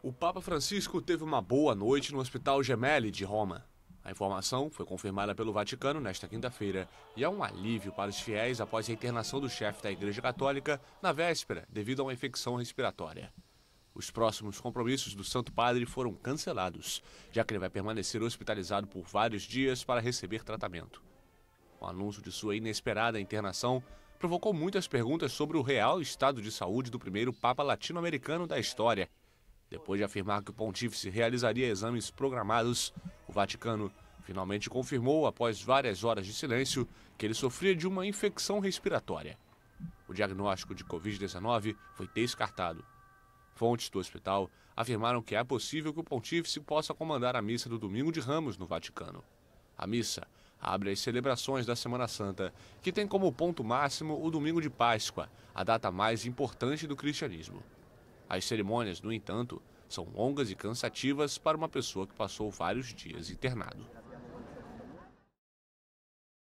O Papa Francisco teve uma boa noite no Hospital Gemelli de Roma. A informação foi confirmada pelo Vaticano nesta quinta-feira e é um alívio para os fiéis após a internação do chefe da Igreja Católica na véspera devido a uma infecção respiratória. Os próximos compromissos do Santo Padre foram cancelados, já que ele vai permanecer hospitalizado por vários dias para receber tratamento. O anúncio de sua inesperada internação provocou muitas perguntas sobre o real estado de saúde do primeiro Papa latino-americano da história depois de afirmar que o pontífice realizaria exames programados, o Vaticano finalmente confirmou, após várias horas de silêncio, que ele sofria de uma infecção respiratória. O diagnóstico de Covid-19 foi descartado. Fontes do hospital afirmaram que é possível que o pontífice possa comandar a missa do Domingo de Ramos no Vaticano. A missa abre as celebrações da Semana Santa, que tem como ponto máximo o Domingo de Páscoa, a data mais importante do cristianismo. As cerimônias, no entanto, são longas e cansativas para uma pessoa que passou vários dias internado.